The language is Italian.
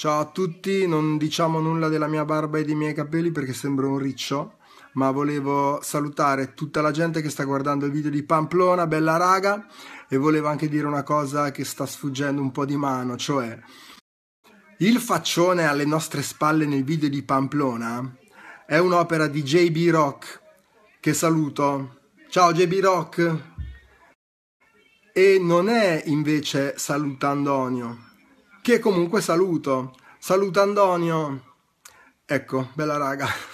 Ciao a tutti, non diciamo nulla della mia barba e dei miei capelli perché sembro un riccio, ma volevo salutare tutta la gente che sta guardando il video di Pamplona, bella raga, e volevo anche dire una cosa che sta sfuggendo un po' di mano, cioè il faccione alle nostre spalle nel video di Pamplona è un'opera di JB Rock che saluto. Ciao JB Rock! E non è invece salutando Onio che comunque saluto. Saluto Antonio. Ecco, bella raga.